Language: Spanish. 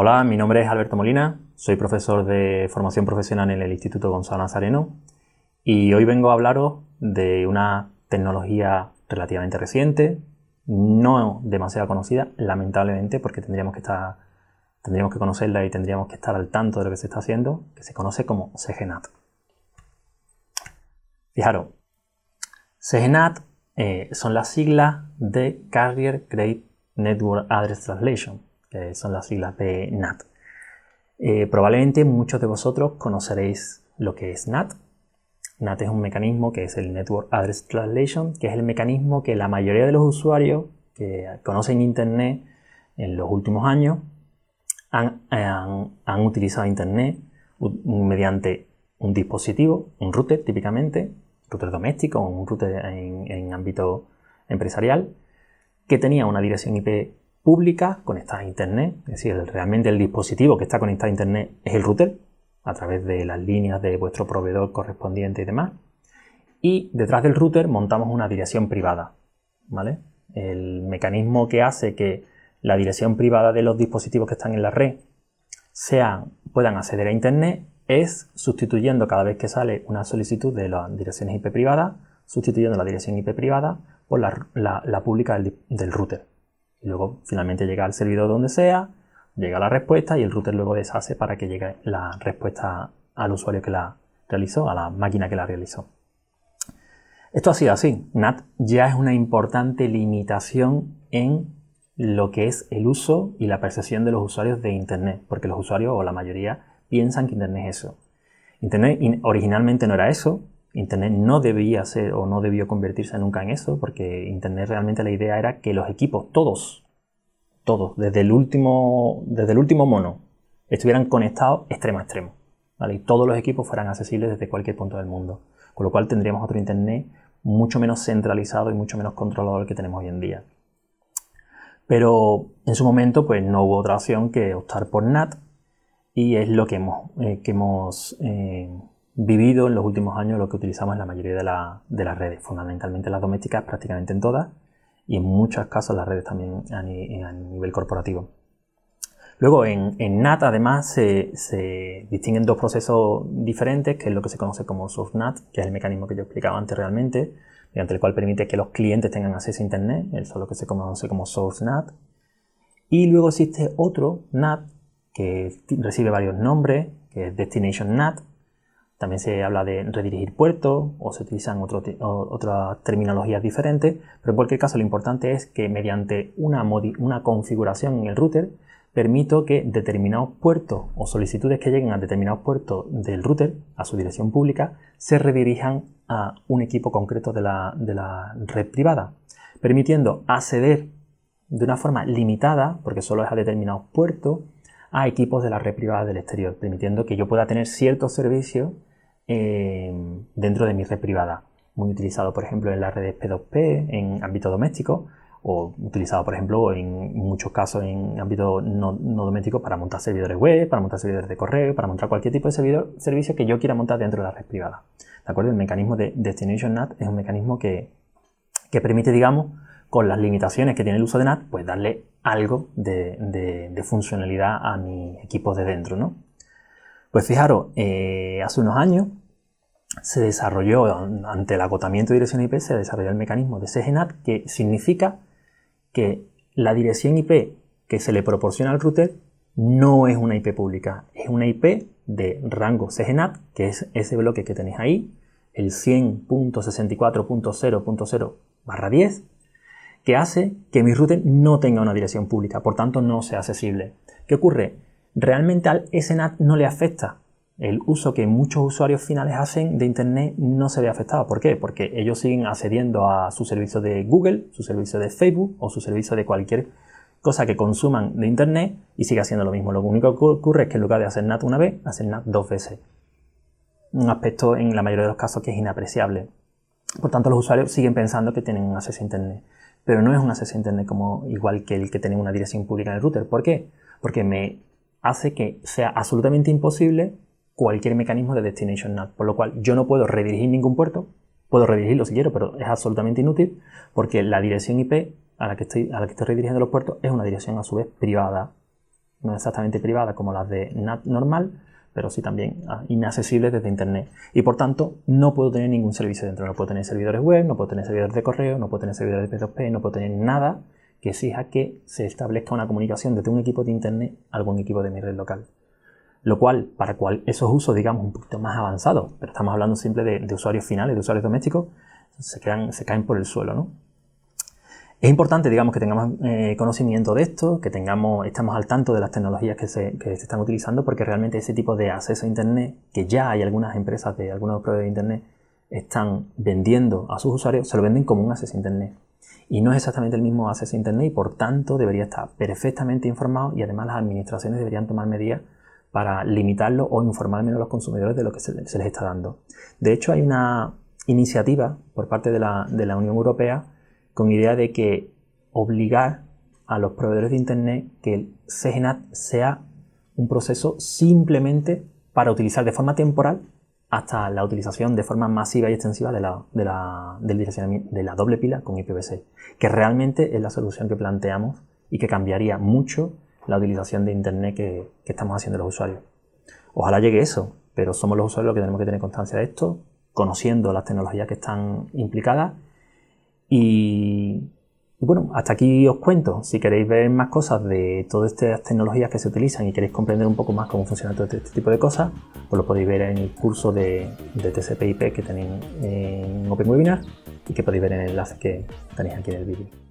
Hola, mi nombre es Alberto Molina, soy profesor de formación profesional en el Instituto Gonzalo Nazareno y hoy vengo a hablaros de una tecnología relativamente reciente, no demasiado conocida, lamentablemente, porque tendríamos que estar tendríamos que conocerla y tendríamos que estar al tanto de lo que se está haciendo, que se conoce como CGNAT. Fijaros, CGNAT eh, son las siglas de Carrier Grade Network Address Translation que eh, son las siglas de NAT. Eh, probablemente muchos de vosotros conoceréis lo que es NAT. NAT es un mecanismo que es el Network Address Translation, que es el mecanismo que la mayoría de los usuarios que conocen Internet en los últimos años han, utilizado Internet mediante un dispositivo, un router típicamente, router doméstico o un router en ámbito empresarial, que tenía una dirección IP públicas conectadas a Internet. Es decir, realmente el dispositivo que está conectado a Internet es el router, a través de las líneas de vuestro proveedor correspondiente y demás. Y detrás del router montamos una dirección privada. ¿vale? El mecanismo que hace que la dirección privada de los dispositivos que están en la red puedan acceder a Internet es sustituyendo cada vez que sale una solicitud de las direcciones IP privadas, sustituyendo la dirección IP privada por la, pública del router. Y luego finalmente llega al servidor donde sea, llega la respuesta y el router luego deshace para que llegue la respuesta al usuario que la realizó, a la máquina que la realizó. Esto ha sido así. NAT ya es una importante limitación en lo que es el uso y la percepción de los usuarios de Internet, porque los usuarios o la mayoría piensan que Internet es eso. Internet originalmente no era eso, Internet no debía ser o no debió convertirse nunca en eso, porque Internet realmente la idea era que los equipos, todos, todos, desde el último, desde el último mono, estuvieran conectados extremo a extremo. Y todos los equipos fueran accesibles desde cualquier punto del mundo. Con lo cual tendríamos otro Internet mucho menos centralizado y mucho menos controlado que tenemos hoy en día. Pero en su momento pues, no hubo otra opción que optar por NAT y es lo que hemos, eh, que hemos eh, vivido en los últimos años lo que utilizamos en la mayoría de, las redes, fundamentalmente las domésticas, prácticamente en todas, y en muchos casos las redes también a, eh, nivel corporativo. Luego, en, en NAT además se, distinguen dos procesos diferentes, que es lo que se conoce como SoftNAT, que es el mecanismo que yo explicaba antes realmente, mediante el cual permite que los clientes tengan acceso a Internet, eso es lo que se conoce como SourceNAT. Y luego existe otro NAT que recibe varios nombres, que es Destination NAT, también se habla de redirigir puertos o se utilizan otras terminologías diferentes, pero en cualquier caso lo importante es que mediante una, configuración en el router permito que determinados puertos o solicitudes que lleguen a determinados puertos del router, a su dirección pública, se redirijan a un equipo concreto de la, de la red privada, permitiendo acceder de una forma limitada, porque solo es a determinados puertos, a equipos de la red privada del exterior, permitiendo que yo pueda tener ciertos servicios eh, dentro de mi red privada. Muy utilizado, por ejemplo, en las redes P2P, en ámbito doméstico, o utilizado, por ejemplo, en muchos casos en ámbito no, no doméstico para montar servidores web, para montar servidores de correo, para montar cualquier tipo de servidor, servicio que yo quiera montar dentro de la red privada. ¿De acuerdo? El mecanismo de Destination NAT es un mecanismo que, que permite, digamos, con las limitaciones que tiene el uso de NAT, pues darle algo de, de funcionalidad a mis equipos de dentro, ¿no? Pues fijaros, eh, hace unos años se desarrolló, ante el agotamiento de dirección IP, se desarrolló el mecanismo de CGNAT, que significa que la dirección IP que se le proporciona al router no es una IP pública, es una IP de rango CGNAT, que es ese bloque que tenéis ahí, el 100.64.0.0 10, que hace que mi router no tenga una dirección pública, por tanto no sea accesible. ¿Qué ocurre? realmente al SNAT no le afecta. El uso que muchos usuarios finales hacen de Internet no se ve afectado. ¿Por qué? Porque ellos siguen accediendo a su servicio de Google, su servicio de Facebook o su servicio de cualquier cosa que consuman de Internet y sigue haciendo lo mismo. Lo único que ocurre es que en lugar de hacer NAT una vez, hacen NAT dos veces. Un aspecto en la mayoría de los casos que es inapreciable. Por tanto, los usuarios siguen pensando que tienen un acceso a Internet. Pero no es un acceso a Internet como igual que el que tiene una dirección pública en el router. ¿Por qué? Porque me hace que sea absolutamente imposible cualquier mecanismo de Destination NAT, por lo cual yo no puedo redirigir ningún puerto, puedo redirigirlo si quiero, pero es absolutamente inútil porque la dirección IP a la que estoy, a la que estoy redirigiendo los puertos es una dirección a su vez privada, no exactamente privada como las de NAT normal, pero sí también ah, inaccesible desde Internet. Y por tanto, no puedo tener ningún servicio dentro. No puedo tener servidores web, no puedo tener servidores de correo, no puedo tener servidores de P2P, no puedo tener nada que exija que se establezca una comunicación desde un equipo de Internet a algún equipo de mi red local. Lo cual, para cual esos usos, digamos, un poquito más avanzados, pero estamos hablando siempre de, usuarios finales, de usuarios domésticos, se, caen por el suelo, Es importante, digamos, que tengamos eh, conocimiento de esto, que tengamos, estamos al tanto de las tecnologías que se, están utilizando, porque realmente ese tipo de acceso a Internet, que ya hay algunas empresas de algunos proveedores de Internet, están vendiendo a sus usuarios, se lo venden como un acceso a Internet. Y no es exactamente el mismo acceso a Internet y por tanto debería estar perfectamente informado y además las administraciones deberían tomar medidas para limitarlo o informar menos a los consumidores de lo que se les está dando. De hecho, hay una iniciativa por parte de la, Unión Europea con idea de que obligar a los proveedores de Internet que el CGNAT sea un proceso simplemente para utilizar de forma temporal hasta la utilización de forma masiva y extensiva de la, de la, de la doble pila con IPv6, que realmente es la solución que planteamos y que cambiaría mucho la utilización de Internet que, que estamos haciendo los usuarios. Ojalá llegue eso, pero somos los usuarios los que tenemos que tener constancia de esto, conociendo las tecnologías que están implicadas y y bueno, hasta aquí os cuento. Si queréis ver más cosas de todas estas tecnologías que se utilizan y queréis comprender un poco más cómo funciona todo este, este tipo de cosas, pues lo podéis ver en el curso de, de TCP/IP que tenéis en Open Webinar y que podéis ver en el enlace que tenéis aquí en el vídeo.